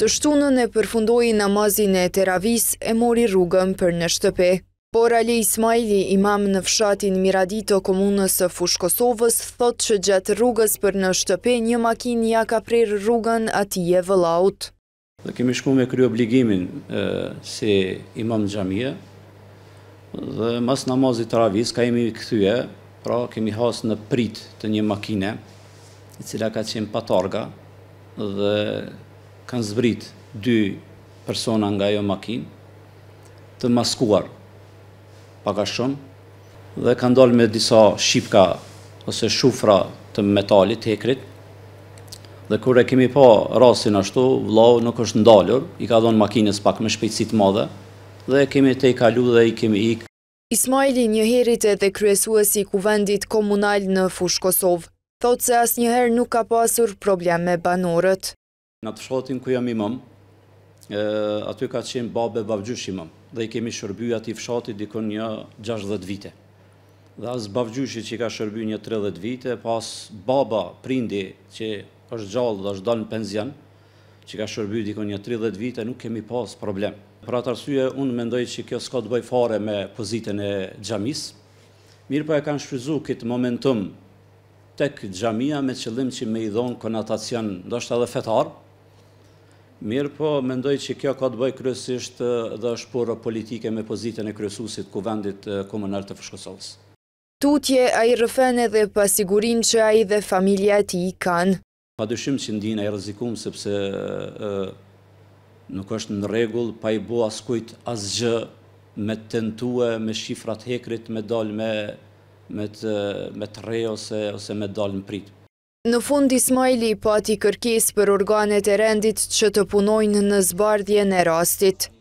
Të shtunën e përfundoj namazin e teravis e mori rrugën për në shtëpe. Por Ali Ismaili, imam në fshatin Miradito Komunës e Fushkosovës, thot që gjatë rrugës për në shtëpe një makin ja ka prer rrugën ati e vëlaut. Dhe kemi shku me kry obligimin se imam në gjamië, dhe mas namazit teravis ka imi këthyje, pra kemi hasë në prit të një makine, i cila ka qenë patarga, dhe kanë zbrit dy persona nga jo makin, të maskuar paka shumë, dhe kanë dalë me disa shqipka ose shufra të metalit, tekrit, dhe kërë e kemi pa rastin ashtu, vlau nuk është ndalur, i ka donë makines pak me shpejtësit madhe, dhe kemi te i kalu dhe i kemi ik. Ismaili njëherit e dhe kryesuesi kuvendit komunal në Fush Kosovë, thotë se as njëher nuk ka pasur probleme banorët. Në të fshatin ku jam imam, aty ka qenë babe e bavgjush imam, dhe i kemi shërby ati fshati dikon një 60 vite. Dhe asë bavgjushit që ka shërby një 30 vite, pas baba, prindi, që është gjallë dhe është danë penzian, që ka shërby dikon një 30 vite, nuk kemi pas problem. Për atë arsye, unë mendoj që kjo s'ka të bëj fare me pozitën e gjamis, mirë po e kanë shfryzu këtë momentum të këtë gjamia me qëllim që me idhonë konatacion, ndo edhe fetarë, Mirë po, mendoj që kjo ka të bëjë kryesisht dhe është porra politike me pozitën e kryesusit ku vendit komunal të fëshkosovës. Tutje a i rëfene dhe pasigurin që a i dhe familja ti i kanë. Pa dëshim që ndinë a i rëzikum, sepse nuk është në regull, pa i bo askujt asgjë me tentue, me shifrat hekrit, me dalë me të rejo ose me dalë në pritë. Në fund Ismaili pati kërkes për organet e rendit që të punojnë në zbardhje në rastit.